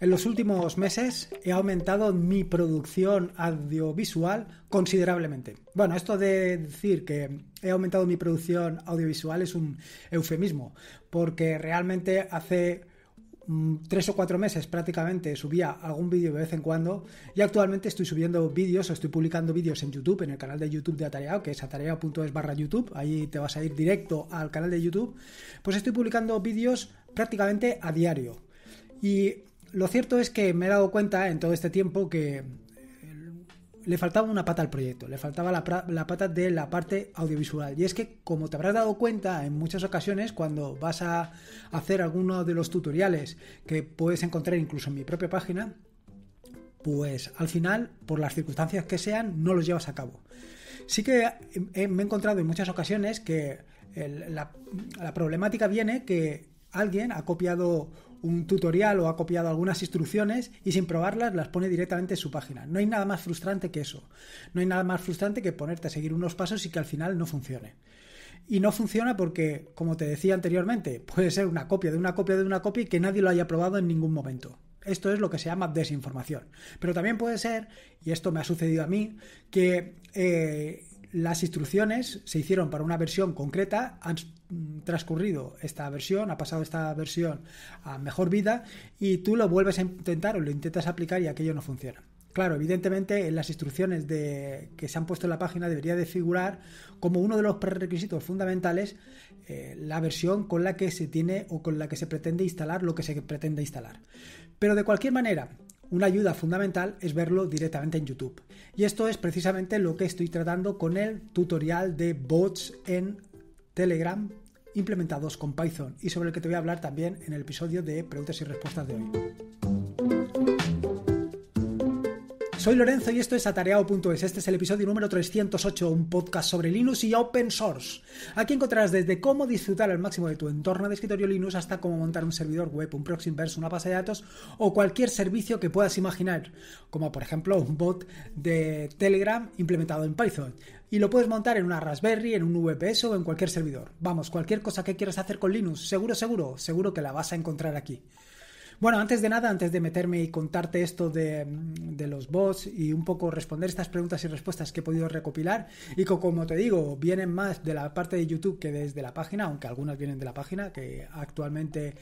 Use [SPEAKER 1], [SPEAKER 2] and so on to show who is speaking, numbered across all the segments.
[SPEAKER 1] En los últimos meses he aumentado mi producción audiovisual considerablemente. Bueno, esto de decir que he aumentado mi producción audiovisual es un eufemismo, porque realmente hace mm, tres o cuatro meses prácticamente subía algún vídeo de vez en cuando y actualmente estoy subiendo vídeos o estoy publicando vídeos en YouTube, en el canal de YouTube de Atareado, que es atareado.es barra YouTube, ahí te vas a ir directo al canal de YouTube, pues estoy publicando vídeos prácticamente a diario. Y lo cierto es que me he dado cuenta en todo este tiempo que eh, le faltaba una pata al proyecto, le faltaba la, pata de la parte audiovisual. Y es que, como te habrás dado cuenta, en muchas ocasiones cuando vas a hacer alguno de los tutoriales que puedes encontrar incluso en mi propia página, pues al final, por las circunstancias que sean, no los llevas a cabo. Sí que me he encontrado en muchas ocasiones que la problemática viene que alguien ha copiado un tutorial o ha copiado algunas instrucciones y sin probarlas las pone directamente en su página. No hay nada más frustrante que eso. No hay nada más frustrante que ponerte a seguir unos pasos y que al final no funcione. Y no funciona porque, como te decía anteriormente, puede ser una copia de una copia de una copia y que nadie lo haya probado en ningún momento. Esto es lo que se llama desinformación. Pero también puede ser, y esto me ha sucedido a mí, que eh, las instrucciones se hicieron para una versión concreta, han transcurrido esta versión, ha pasado esta versión a mejor vida y tú lo vuelves a intentar o lo intentas aplicar y aquello no funciona. Claro, evidentemente en las instrucciones de, que se han puesto en la página debería de figurar como uno de los prerequisitos fundamentales eh, la versión con la que se tiene o con la que se pretende instalar lo que se pretende instalar. Pero de cualquier manera, una ayuda fundamental es verlo directamente en YouTube. Y esto es precisamente lo que estoy tratando con el tutorial de bots en Telegram implementados con Python y sobre el que te voy a hablar también en el episodio de preguntas y respuestas de hoy. Soy Lorenzo y esto es atareado.es. Este es el episodio número 308, un podcast sobre Linux y open source. Aquí encontrarás desde cómo disfrutar al máximo de tu entorno de escritorio Linux hasta cómo montar un servidor web, un proxy inverso, una base de datos o cualquier servicio que puedas imaginar, como por ejemplo un bot de Telegram implementado en Python. Y lo puedes montar en una Raspberry, en un VPS o en cualquier servidor. Vamos, cualquier cosa que quieras hacer con Linux, seguro, seguro, seguro que la vas a encontrar aquí. Bueno, antes de nada, antes de meterme y contarte esto de, los bots y un poco responder estas preguntas y respuestas que he podido recopilar, y que como te digo, vienen más de la parte de YouTube que desde la página, aunque algunas vienen de la página, que actualmente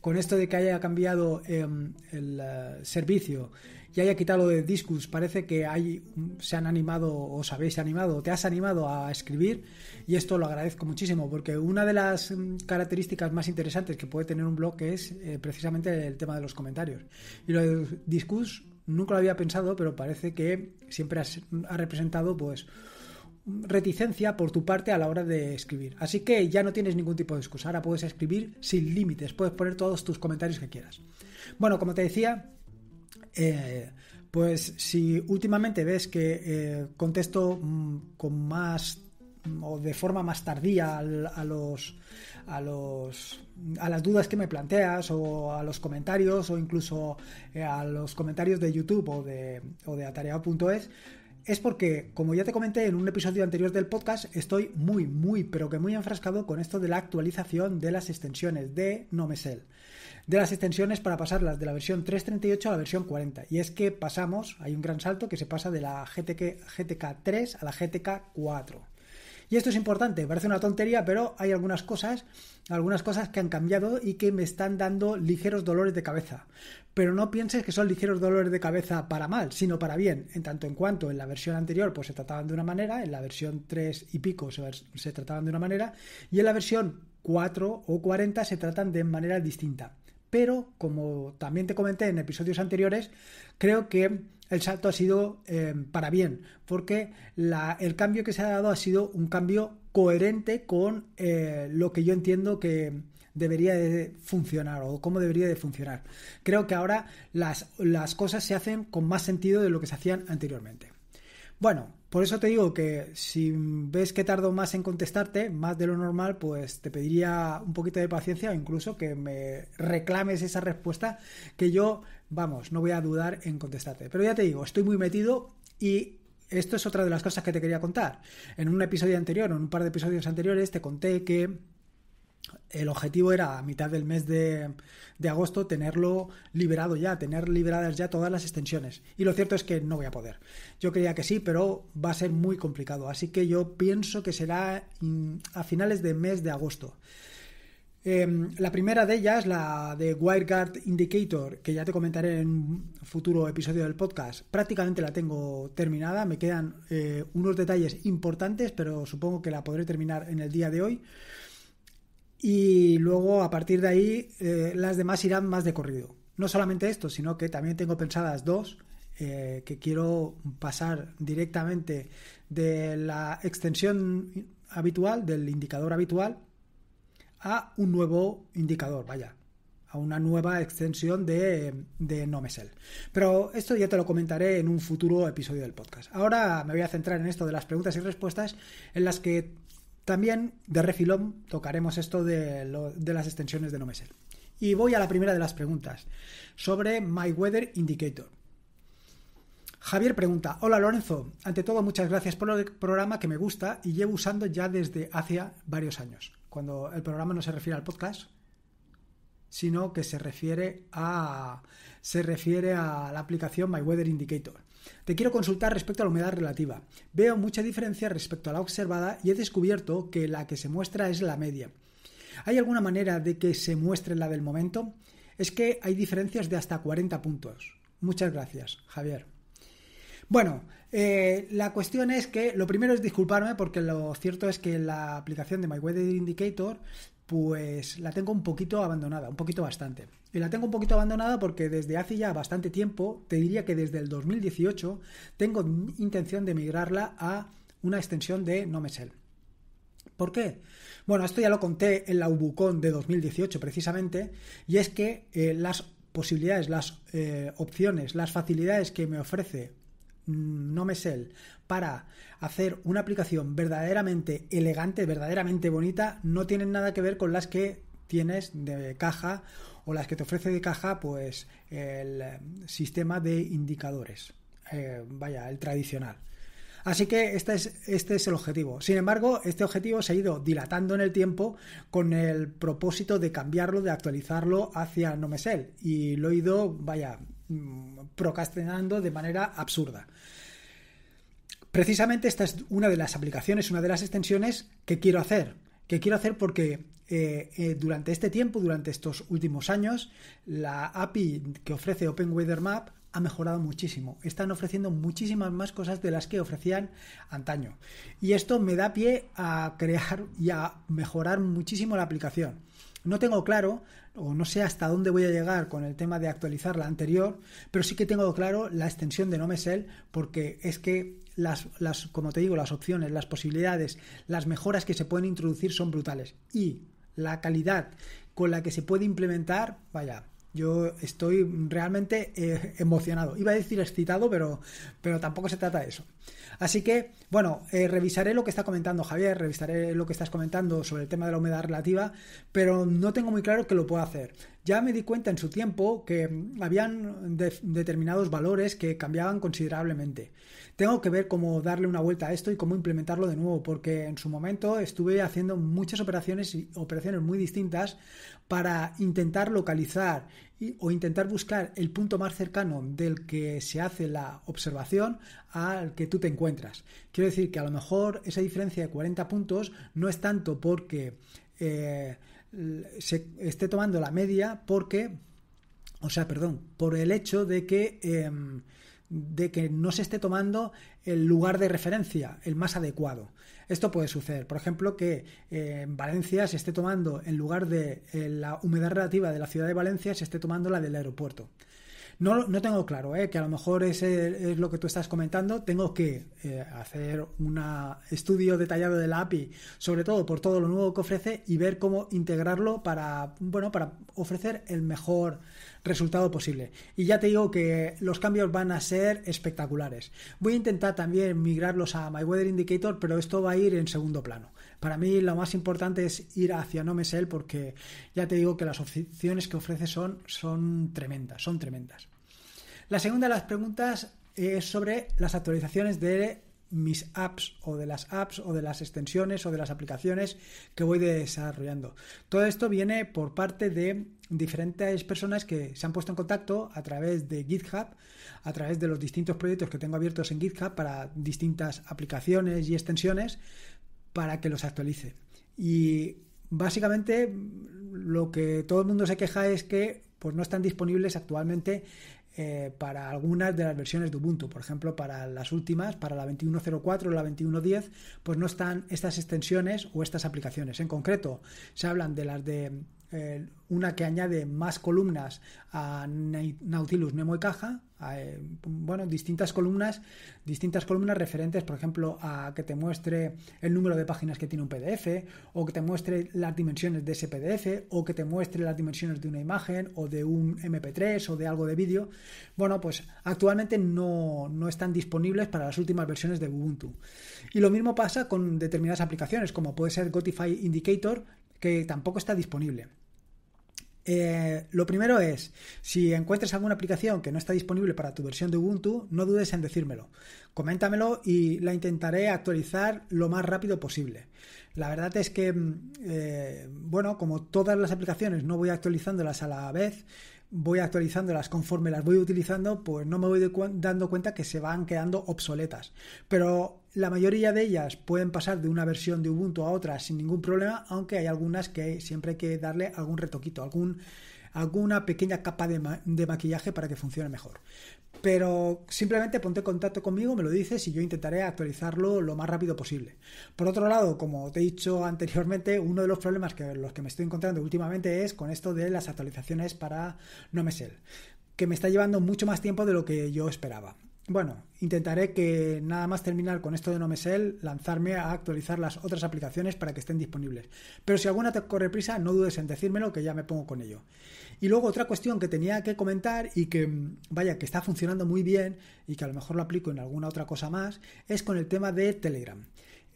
[SPEAKER 1] con esto de que haya cambiado em, el eh, servicio, ya haya quitado lo de Discus, parece que hay, se han animado, os habéis animado, o te has animado a escribir, y esto lo agradezco muchísimo, porque una de las mm, características más interesantes que puede tener un blog es eh, precisamente el tema de los comentarios. Y lo de Discus nunca lo había pensado, pero parece que siempre ha representado, pues, reticencia por tu parte a la hora de escribir. Así que ya no tienes ningún tipo de excusa. Ahora puedes escribir sin límites, puedes poner todos tus comentarios que quieras. Bueno, como te decía, eh, pues si últimamente ves que eh, contesto mm, con más mm, o de forma más tardía a las dudas que me planteas o a los comentarios o incluso eh, a los comentarios de YouTube o de o de atareado.es es porque, como ya te comenté en un episodio anterior del podcast, estoy muy, muy, pero que muy enfrascado con esto de la actualización de las extensiones de Nomesel de las extensiones para pasarlas de la versión 3.38 a la versión 40. Y es que pasamos, hay un gran salto que se pasa de la GTK, GTK 3 a la GTK 4. Y esto es importante, parece una tontería, pero hay algunas cosas, algunas cosas que han cambiado y que me están dando ligeros dolores de cabeza. Pero no pienses que son ligeros dolores de cabeza para mal, sino para bien, en tanto en cuanto en la versión anterior pues se trataban de una manera, en la versión 3 y pico se, se trataban de una manera, y en la versión 4 o 40 se tratan de manera distinta pero como también te comenté en episodios anteriores, creo que el salto ha sido eh, para bien, porque el cambio que se ha dado ha sido un cambio coherente con eh, lo que yo entiendo que debería de funcionar o cómo debería de funcionar. Creo que ahora las cosas se hacen con más sentido de lo que se hacían anteriormente. Bueno, por eso te digo que si ves que tardo más en contestarte, más de lo normal, pues te pediría un poquito de paciencia o incluso que me reclames esa respuesta que yo, vamos, no voy a dudar en contestarte. Pero ya te digo, estoy muy metido y esto es otra de las cosas que te quería contar. En un episodio anterior, en un par de episodios anteriores, te conté que el objetivo era a mitad del mes de, agosto tenerlo liberado ya, tener liberadas ya todas las extensiones. Y lo cierto es que no voy a poder. Yo creía que sí, pero va a ser muy complicado. Así que yo pienso que será mm, a finales de mes de agosto. Em, la primera de ellas, la de WireGuard Indicator, que ya te comentaré en un futuro episodio del podcast, prácticamente la tengo terminada. Me quedan eh, unos detalles importantes, pero supongo que la podré terminar en el día de hoy y luego a partir de ahí eh, las demás irán más de corrido. No solamente esto, sino que también tengo pensadas dos eh, que quiero pasar directamente de la extensión habitual, del indicador habitual, a un nuevo indicador, vaya, a una nueva extensión de, de Nomesel. Pero esto ya te lo comentaré en un futuro episodio del podcast. Ahora me voy a centrar en esto de las preguntas y respuestas en las que también de refilón tocaremos esto de, las extensiones de no Y voy a la primera de las preguntas sobre My Weather Indicator. Javier pregunta, hola Lorenzo, ante todo muchas gracias por el programa que me gusta y llevo usando ya desde hace varios años, cuando el programa no se refiere al podcast, sino que se refiere a, se refiere a la aplicación My Weather Indicator. Te quiero consultar respecto a la humedad relativa. Veo mucha diferencia respecto a la observada y he descubierto que la que se muestra es la media. ¿Hay alguna manera de que se muestre la del momento? Es que hay diferencias de hasta 40 puntos. Muchas gracias, Javier. Bueno, eh, la cuestión es que lo primero es disculparme porque lo cierto es que la aplicación de My Weather Indicator pues la tengo un poquito abandonada, un poquito bastante. Y la tengo un poquito abandonada porque desde hace ya bastante tiempo, te diría que desde el 2018, tengo intención de migrarla a una extensión de NoMesel. ¿Por qué? Bueno, esto ya lo conté en la Ubucon de 2018 precisamente, y es que eh, las posibilidades, las eh, opciones, las facilidades que me ofrece mm, NoMesel para hacer una aplicación verdaderamente elegante, verdaderamente bonita, no tienen nada que ver con las que tienes de caja o las que te ofrece de caja pues el eh, sistema de indicadores, eh, vaya, el tradicional. Así que este es, este es el objetivo. Sin embargo, este objetivo se ha ido dilatando en el tiempo con el propósito de cambiarlo, de actualizarlo hacia Nomesel y lo he ido, vaya, mm, procrastinando de manera absurda. Precisamente esta es una de las aplicaciones, una de las extensiones que quiero hacer que quiero hacer porque eh, eh, durante este tiempo, durante estos últimos años, la API que ofrece Open Weather Map ha mejorado muchísimo. Están ofreciendo muchísimas más cosas de las que ofrecían antaño. Y esto me da pie a crear y a mejorar muchísimo la aplicación. No tengo claro, o no sé hasta dónde voy a llegar con el tema de actualizar la anterior, pero sí que tengo claro la extensión de NoMesel, porque es que las, como te digo, las opciones, las posibilidades, las mejoras que se pueden introducir son brutales. Y la calidad con la que se puede implementar, vaya, yo estoy realmente eh, emocionado. Iba a decir excitado, pero, pero tampoco se trata de eso. Así que, bueno, eh, revisaré lo que está comentando Javier, revisaré lo que estás comentando sobre el tema de la humedad relativa, pero no tengo muy claro que lo pueda hacer. Ya me di cuenta en su tiempo que mm, habían determinados valores que cambiaban considerablemente. Tengo que ver cómo darle una vuelta a esto y cómo implementarlo de nuevo, porque en su momento estuve haciendo muchas operaciones y operaciones muy distintas para intentar localizar o intentar buscar el punto más cercano del que se hace la observación al que tú te encuentras. Quiero decir que a lo mejor esa diferencia de 40 puntos no es tanto porque eh, se esté tomando la media porque, o sea, perdón, por el hecho de que, em, de que no se esté tomando el lugar de referencia, el más adecuado. Esto puede suceder, por ejemplo, que eh, en Valencia se esté tomando, en lugar de eh, la humedad relativa de la ciudad de Valencia, se esté tomando la del aeropuerto. No, no tengo claro, ¿eh? que a lo mejor es lo que tú estás comentando. Tengo que eh, hacer un estudio detallado de la API, sobre todo por todo lo nuevo que ofrece y ver cómo integrarlo para, bueno, para ofrecer el mejor resultado posible. Y ya te digo que los cambios van a ser espectaculares. Voy a intentar también migrarlos a My Weather Indicator, pero esto va a ir en segundo plano. Para mí lo más importante es ir hacia NoMesel porque ya te digo que las opciones que ofrece son, son tremendas, son tremendas. La segunda de las preguntas es sobre las actualizaciones de mis apps o de las apps o de las extensiones o de las aplicaciones que voy desarrollando. Todo esto viene por parte de diferentes personas que se han puesto en contacto a través de GitHub, a través de los distintos proyectos que tengo abiertos en GitHub para distintas aplicaciones y extensiones para que los actualice. Y básicamente lo que todo el mundo se queja es que pues no están disponibles actualmente eh, para algunas de las versiones de Ubuntu. Por ejemplo, para las últimas, para la 21.04 o la 21.10, pues no están estas extensiones o estas aplicaciones. En concreto, se hablan de las de eh, una que añade más columnas a Nautilus Nemo y Caja, eh, bueno, distintas columnas, distintas columnas referentes, por ejemplo, a que te muestre el número de páginas que tiene un PDF, o que te muestre las dimensiones de ese PDF, o que te muestre las dimensiones de una imagen, o de un MP3, o de algo de vídeo. Bueno, pues actualmente no, no están disponibles para las últimas versiones de Ubuntu. Y lo mismo pasa con determinadas aplicaciones, como puede ser Gotify Indicator, que tampoco está disponible. Eh, lo primero es, si encuentras alguna aplicación que no está disponible para tu versión de Ubuntu, no dudes en decírmelo. Coméntamelo y la intentaré actualizar lo más rápido posible. La verdad es que, mm, eh, bueno, como todas las aplicaciones no voy actualizándolas a la vez, voy actualizándolas conforme las voy utilizando, pues no me voy dando cuenta que se van quedando obsoletas. Pero la mayoría de ellas pueden pasar de una versión de Ubuntu a otra sin ningún problema, aunque hay algunas que siempre hay que darle algún retoquito, alguna pequeña capa de, maquillaje para que funcione mejor. Pero simplemente ponte en contacto conmigo, me lo dices y yo intentaré actualizarlo lo más rápido posible. Por otro lado, como te he dicho anteriormente, uno de los problemas que los que me estoy encontrando últimamente es con esto de las actualizaciones para NoMesel, que me está llevando mucho más tiempo de lo que yo esperaba. Bueno, intentaré que nada más terminar con esto de NoMesel, lanzarme a actualizar las otras aplicaciones para que estén disponibles. Pero si alguna te corre prisa, no dudes en decírmelo, que ya me pongo con ello. Y luego otra cuestión que tenía que comentar y que, mm, vaya, que está funcionando muy bien y que a lo mejor lo aplico en alguna otra cosa más, es con el tema de Telegram.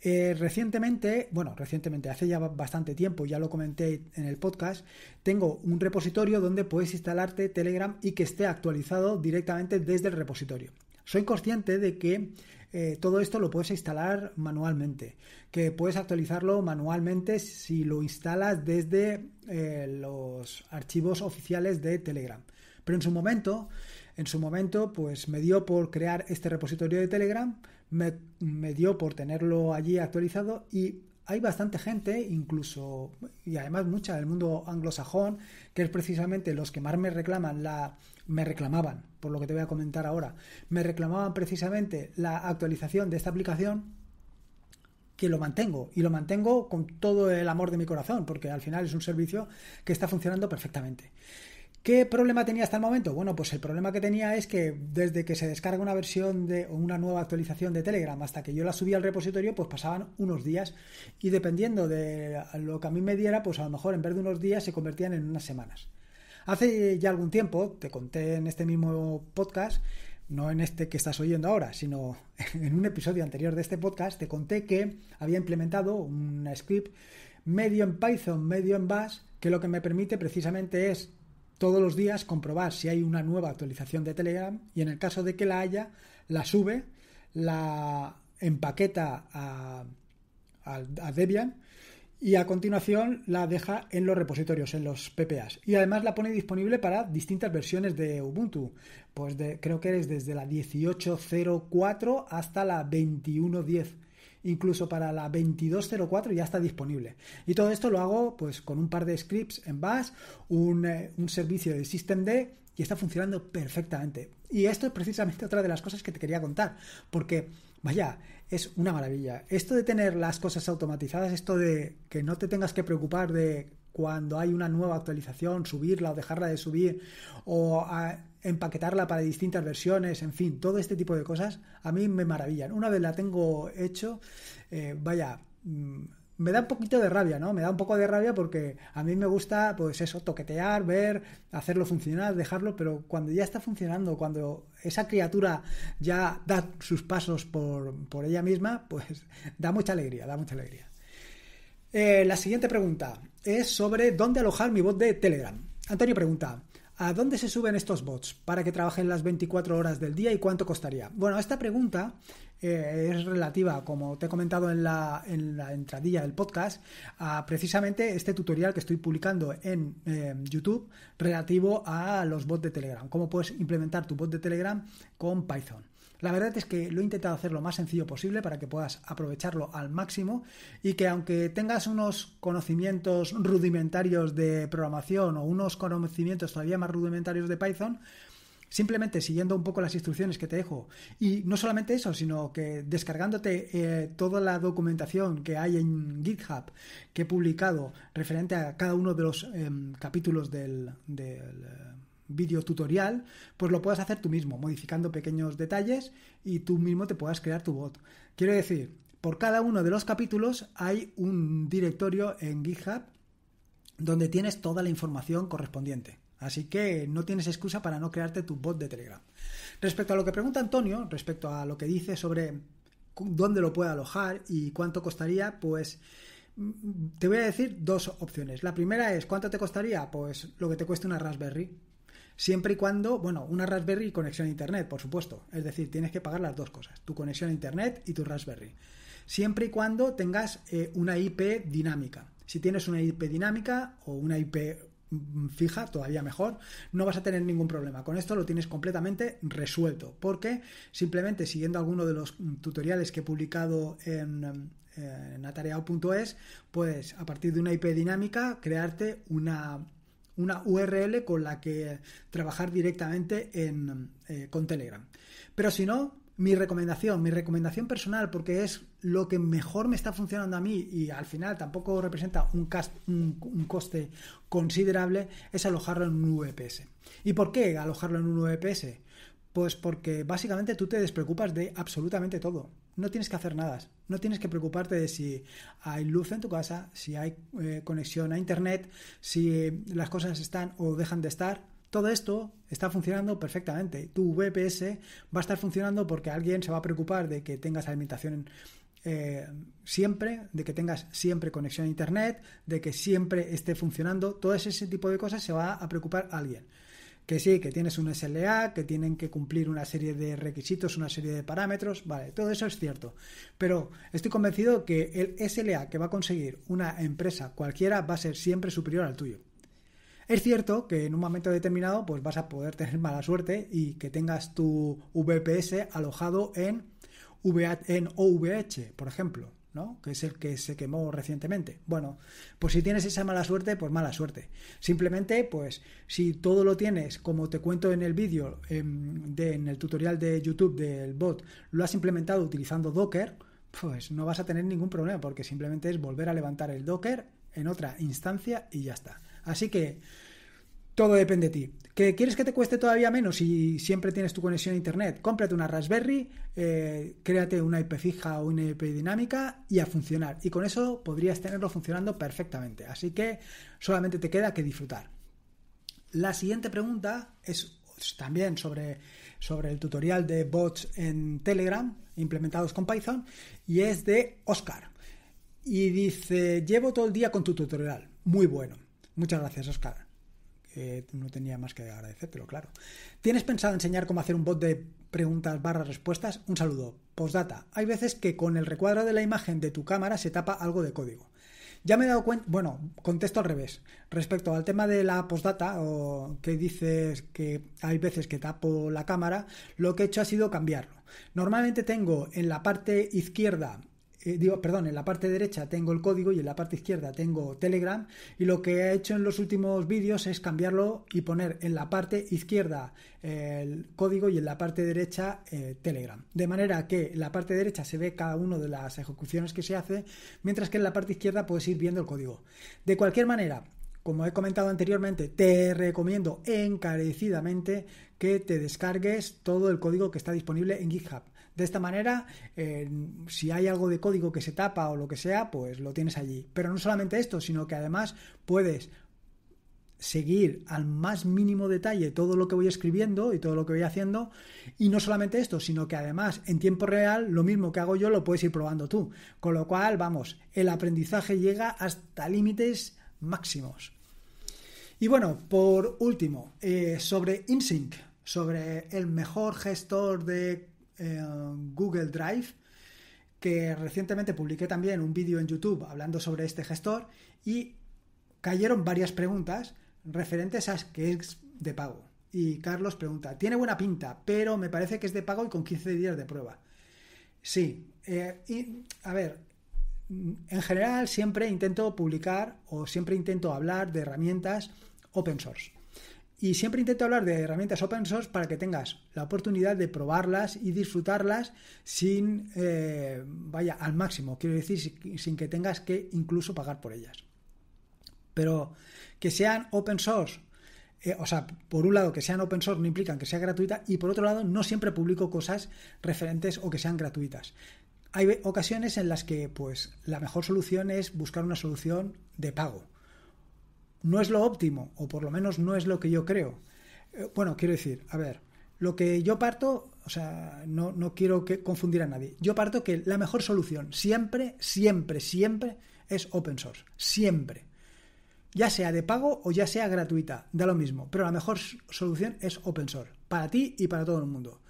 [SPEAKER 1] Eh, recientemente, bueno, recientemente, hace ya bastante tiempo, ya lo comenté en el podcast, tengo un repositorio donde puedes instalarte Telegram y que esté actualizado directamente desde el repositorio. Soy consciente de que eh, todo esto lo puedes instalar manualmente, que puedes actualizarlo manualmente si lo instalas desde eh, los archivos oficiales de Telegram. Pero en su momento, en su momento, pues me dio por crear este repositorio de Telegram, me dio por tenerlo allí actualizado y hay bastante gente, incluso, y además mucha del mundo anglosajón, que es precisamente los que más me reclaman la. me reclamaban, por lo que te voy a comentar ahora, me reclamaban precisamente la actualización de esta aplicación, que lo mantengo, y lo mantengo con todo el amor de mi corazón, porque al final es un servicio que está funcionando perfectamente. ¿Qué problema tenía hasta el momento? Bueno, pues el problema que tenía es que desde que se descarga una versión de o una nueva actualización de Telegram hasta que yo la subía al repositorio, pues pasaban unos días y dependiendo de lo que a mí me diera, pues a lo mejor en vez de unos días se convertían en unas semanas. Hace ya algún tiempo, te conté en este mismo podcast, no en este que estás oyendo ahora, sino en un episodio anterior de este podcast, te conté que había implementado un script medio en Python, medio en Bash, que lo que me permite precisamente es todos los días comprobar si hay una nueva actualización de Telegram y en el caso de que la haya, la sube, la empaqueta a, Debian y a continuación la deja en los repositorios, en los PPAs. Y además la pone disponible para distintas versiones de Ubuntu. Pues creo que es desde la 18.04 hasta la 21.10 incluso para la 2204 ya está disponible. Y todo esto lo hago pues con un par de scripts en Bash, un, eh, servicio de systemd y está funcionando perfectamente. Y esto es precisamente otra de las cosas que te quería contar, porque vaya, es una maravilla. Esto de tener las cosas automatizadas, esto de que no te tengas que preocupar de cuando hay una nueva actualización, subirla o dejarla de subir, o ah, empaquetarla para distintas versiones, en fin, todo este tipo de cosas a mí me maravillan. Una vez la tengo hecho, eh, vaya, mm, me da un poquito de rabia, ¿no? Me da un poco de rabia porque a mí me gusta, pues eso, toquetear, ver, hacerlo funcionar, dejarlo, pero cuando ya está funcionando, cuando esa criatura ya da sus pasos por, ella misma, pues da mucha alegría, da mucha alegría. Eh, la siguiente pregunta es sobre dónde alojar mi bot de Telegram. Antonio pregunta, ¿A dónde se suben estos bots para que trabajen las 24 horas del día y cuánto costaría? Bueno, esta pregunta eh, es relativa, como te he comentado en la, entradilla del podcast, a precisamente este tutorial que estoy publicando en em, YouTube relativo a los bots de Telegram, cómo puedes implementar tu bot de Telegram con Python. La verdad es que lo he intentado hacer lo más sencillo posible para que puedas aprovecharlo al máximo y que aunque tengas unos conocimientos rudimentarios de programación o unos conocimientos todavía más rudimentarios de Python, simplemente siguiendo un poco las instrucciones que te dejo y no solamente eso, sino que descargándote eh, toda la documentación que hay en GitHub que he publicado referente a cada uno de los em, capítulos del eh, Video tutorial, pues lo puedes hacer tú mismo, modificando pequeños detalles y tú mismo te puedas crear tu bot. Quiero decir, por cada uno de los capítulos hay un directorio en GitHub donde tienes toda la información correspondiente. Así que no tienes excusa para no crearte tu bot de Telegram. Respecto a lo que pregunta Antonio, respecto a lo que dice sobre dónde lo puede alojar y cuánto costaría, pues mm, te voy a decir dos opciones. La primera es, ¿cuánto te costaría? Pues lo que te cueste una Raspberry. Siempre y cuando, bueno, una Raspberry y conexión a Internet, por supuesto. Es decir, tienes que pagar las dos cosas, tu conexión a Internet y tu Raspberry. Siempre y cuando tengas eh, una IP dinámica. Si tienes una IP dinámica o una IP mm, fija, todavía mejor, no vas a tener ningún problema. Con esto lo tienes completamente resuelto, porque simplemente siguiendo alguno de los mm, tutoriales que he publicado en, eh, en atareado.es, puedes, a partir de una IP dinámica crearte una una URL con la que trabajar directamente eh, con Telegram. Pero si no, mi recomendación, mi recomendación personal, porque es lo que mejor me está funcionando a mí y al final tampoco representa un, un coste considerable, es alojarlo en un VPS. ¿Y por qué alojarlo en un VPS? Pues porque básicamente tú te despreocupas de absolutamente todo. No tienes que hacer nada. No tienes que preocuparte de si hay luz en tu casa, si hay eh, conexión a Internet, si eh, las cosas están o dejan de estar. Todo esto está funcionando perfectamente. Tu VPS va a estar funcionando porque alguien se va a preocupar de que tengas alimentación eh, siempre, de que tengas siempre conexión a Internet, de que siempre esté funcionando. Todo ese tipo de cosas se va a preocupar alguien que sí, que tienes un SLA, que tienen que cumplir una serie de requisitos, una serie de parámetros, vale, todo eso es cierto. Pero estoy convencido que el SLA que va a conseguir una empresa cualquiera va a ser siempre superior al tuyo. Es cierto que en un momento determinado pues vas a poder tener mala suerte y que tengas tu VPS alojado en, VH, OVH, por ejemplo. ¿no? Que es el que se quemó recientemente. Bueno, pues si tienes esa mala suerte, pues mala suerte. Simplemente, pues si todo lo tienes, como te cuento en el vídeo, em, en, el tutorial de YouTube del bot, lo has implementado utilizando Docker, pues no vas a tener ningún problema, porque simplemente es volver a levantar el Docker en otra instancia y ya está. Así que todo depende de ti. ¿Que quieres que te cueste todavía menos y siempre tienes tu conexión a Internet? Cómprate una Raspberry, eh, créate una IP fija o una IP dinámica y a funcionar. Y con eso podrías tenerlo funcionando perfectamente. Así que solamente te queda que disfrutar. La siguiente pregunta es también sobre, sobre el tutorial de bots en Telegram implementados con Python y es de Oscar. Y dice, llevo todo el día con tu tutorial. Muy bueno. Muchas gracias, Oscar no tenía más que agradecértelo, claro. ¿Tienes pensado enseñar cómo hacer un bot de preguntas barras respuestas? Un saludo. Postdata. Hay veces que con el recuadro de la imagen de tu cámara se tapa algo de código. Ya me he dado cuenta, bueno, contesto al revés. Respecto al tema de la postdata, o que dices que hay veces que tapo la cámara, lo que he hecho ha sido cambiarlo. Normalmente tengo en la parte izquierda eh, digo, perdón, en la parte derecha tengo el código y en la parte izquierda tengo Telegram y lo que he hecho en los últimos vídeos es cambiarlo y poner en la parte izquierda eh, el código y en la parte derecha eh, Telegram. De manera que en la parte derecha se ve cada una de las ejecuciones que se hace, mientras que en la parte izquierda puedes ir viendo el código. De cualquier manera, como he comentado anteriormente, te recomiendo encarecidamente que te descargues todo el código que está disponible en GitHub. De esta manera, eh, si hay algo de código que se tapa o lo que sea, pues lo tienes allí. Pero no solamente esto, sino que además puedes seguir al más mínimo detalle todo lo que voy escribiendo y todo lo que voy haciendo. Y no solamente esto, sino que además en tiempo real lo mismo que hago yo lo puedes ir probando tú. Con lo cual, vamos, el aprendizaje llega hasta límites máximos. Y bueno, por último, eh, sobre InSync, sobre el mejor gestor de Google Drive, que recientemente publiqué también un vídeo en YouTube hablando sobre este gestor y cayeron varias preguntas referentes a que es de pago. Y Carlos pregunta, tiene buena pinta, pero me parece que es de pago y con 15 días de prueba. Sí, eh, y a ver, en general siempre intento publicar o siempre intento hablar de herramientas open source. Y siempre intento hablar de herramientas open source para que tengas la oportunidad de probarlas y disfrutarlas sin, eh, vaya, al máximo, quiero decir, sin que tengas que incluso pagar por ellas. Pero que sean open source, eh, o sea, por un lado que sean open source no implican que sea gratuita y por otro lado no siempre publico cosas referentes o que sean gratuitas hay ocasiones en las que pues la mejor solución es buscar una solución de pago no es lo óptimo, o por lo menos no es lo que yo creo. Eh, bueno, quiero decir, a ver, lo que yo parto, o sea, no, quiero que confundir a nadie. Yo parto que la mejor solución siempre, siempre, siempre es open source. Siempre. Ya sea de pago o ya sea gratuita, da lo mismo. Pero la mejor solución es open source, para ti y para todo el mundo.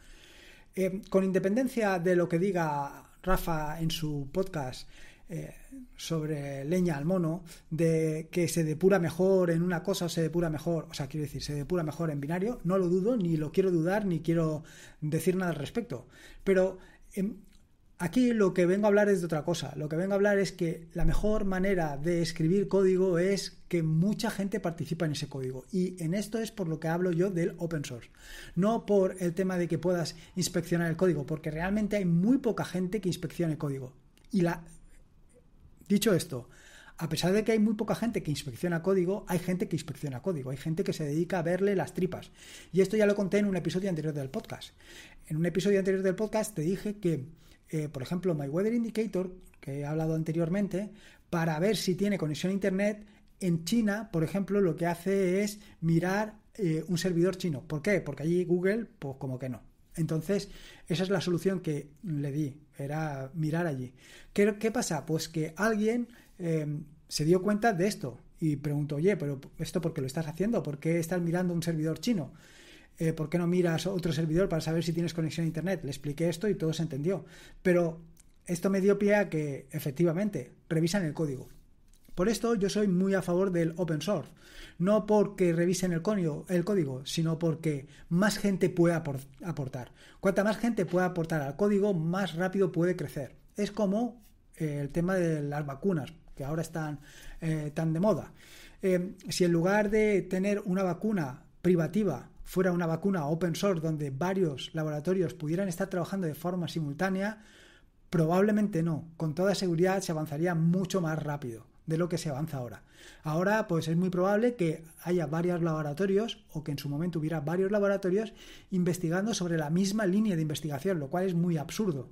[SPEAKER 1] Eh, con independencia de lo que diga Rafa en su podcast, eh, sobre leña al mono de que se depura mejor en una cosa o se depura mejor, o sea, quiero decir, se depura mejor en binario, no lo dudo, ni lo quiero dudar, ni quiero decir nada al respecto. Pero em, aquí lo que vengo a hablar es de otra cosa. Lo que vengo a hablar es que la mejor manera de escribir código es que mucha gente participa en ese código. Y en esto es por lo que hablo yo del open source. No por el tema de que puedas inspeccionar el código, porque realmente hay muy poca gente que inspeccione el código. Y la Dicho esto, a pesar de que hay muy poca gente que inspecciona código, hay gente que inspecciona código, hay gente que se dedica a verle las tripas. Y esto ya lo conté en un episodio anterior del podcast. En un episodio anterior del podcast te dije que, eh, por ejemplo, My Weather Indicator, que he hablado anteriormente, para ver si tiene conexión a Internet, en China, por ejemplo, lo que hace es mirar eh, un servidor chino. ¿Por qué? Porque allí Google, pues como que no. Entonces, esa es la solución que le di, era mirar allí. ¿Qué, pasa? Pues que alguien em, se dio cuenta de esto y preguntó, oye, pero ¿esto por qué lo estás haciendo? ¿Por qué estás mirando un servidor chino? Eh, ¿Por qué no miras otro servidor para saber si tienes conexión a Internet? Le expliqué esto y todo se entendió. Pero esto me dio pie a que, efectivamente, revisan el código. Por esto yo soy muy a favor del open source, no porque revisen el código, sino porque más gente pueda aportar. Cuanta más gente pueda aportar al código, más rápido puede crecer. Es como eh, el tema de las vacunas, que ahora están eh, tan de moda. Eh, si en lugar de tener una vacuna privativa fuera una vacuna open source donde varios laboratorios pudieran estar trabajando de forma simultánea, probablemente no. Con toda seguridad se avanzaría mucho más rápido de lo que se avanza ahora. Ahora, pues es muy probable que haya varios laboratorios o que en su momento hubiera varios laboratorios investigando sobre la misma línea de investigación, lo cual es muy absurdo.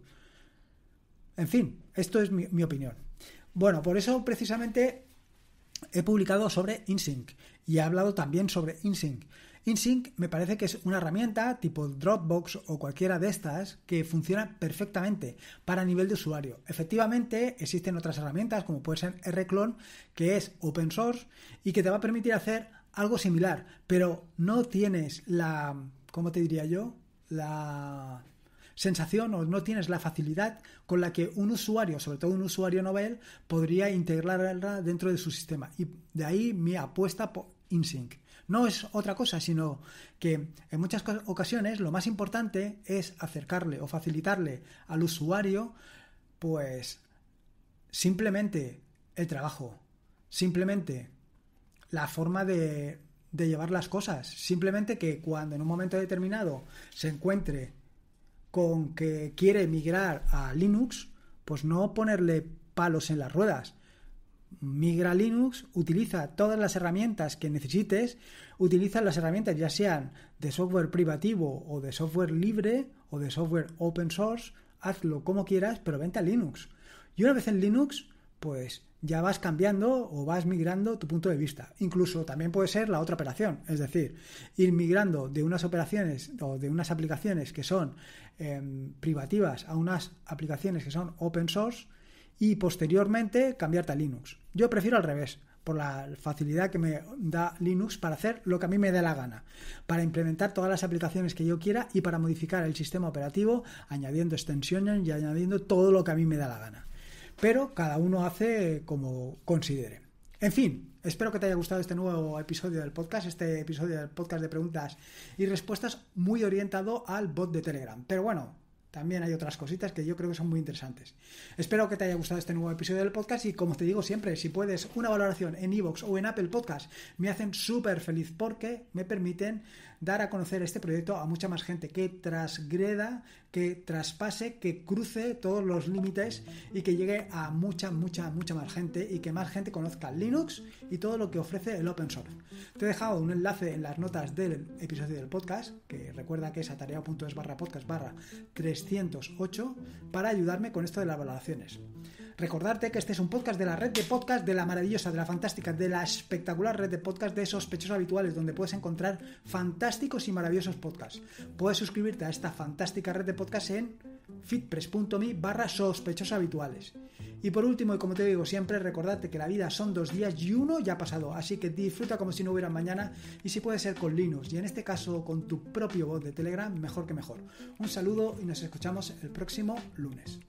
[SPEAKER 1] En fin, esto es mi, opinión. Bueno, por eso precisamente he publicado sobre InSync y he hablado también sobre InSync. InSync me parece que es una herramienta tipo Dropbox o cualquiera de estas que funciona perfectamente para nivel de usuario. Efectivamente, existen otras herramientas como puede ser Rclone, que es open source y que te va a permitir hacer algo similar, pero no tienes la, ¿cómo te diría yo? La sensación o no tienes la facilidad con la que un usuario, sobre todo un usuario novel, podría integrarla dentro de su sistema. Y de ahí mi apuesta por InSync. No es otra cosa, sino que en muchas ocasiones lo más importante es acercarle o facilitarle al usuario, pues, simplemente el trabajo, simplemente la forma de, llevar las cosas, simplemente que cuando en un momento determinado se encuentre con que quiere migrar a Linux, pues no ponerle palos en las ruedas, Migra Linux utiliza todas las herramientas que necesites, utiliza las herramientas ya sean de software privativo o de software libre o de software open source, hazlo como quieras, pero vente a Linux. Y una vez en Linux, pues ya vas cambiando o vas migrando tu punto de vista. Incluso también puede ser la otra operación, es decir, ir migrando de unas operaciones o de unas aplicaciones que son em, privativas a unas aplicaciones que son open source y posteriormente cambiarte a Linux. Yo prefiero al revés, por la facilidad que me da Linux para hacer lo que a mí me da la gana, para implementar todas las aplicaciones que yo quiera y para modificar el sistema operativo añadiendo extensiones y añadiendo todo lo que a mí me da la gana. Pero cada uno hace como considere. En fin, espero que te haya gustado este nuevo episodio del podcast, este episodio del podcast de preguntas y respuestas muy orientado al bot de Telegram. Pero bueno, también hay otras cositas que yo creo que son muy interesantes. Espero que te haya gustado este nuevo episodio del podcast y como te digo siempre, si puedes una valoración en iVoox o en Apple Podcast, me hacen súper feliz porque me permiten dar a conocer este proyecto a mucha más gente, que trasgreda, que traspase, que cruce todos los límites y que llegue a mucha, mucha, mucha más gente y que más gente conozca Linux y todo lo que ofrece el open source. Te he dejado un enlace en las notas del episodio del podcast, que recuerda que es atareado.es barra podcast barra 308 para ayudarme con esto de las valoraciones. Recordarte que este es un podcast de la red de podcast de la maravillosa, de la fantástica, de la espectacular red de podcast de sospechosos habituales, donde puedes encontrar fantásticos y maravillosos podcasts. Puedes suscribirte a esta fantástica red de podcast en fitpress.me barra sospechosos habituales. Y por último, y como te digo siempre, recordarte que la vida son dos días y uno ya ha pasado, así que disfruta como si no hubiera mañana y si puede ser con Linux y en este caso con tu propio voz de Telegram, mejor que mejor. Un saludo y nos escuchamos el próximo lunes.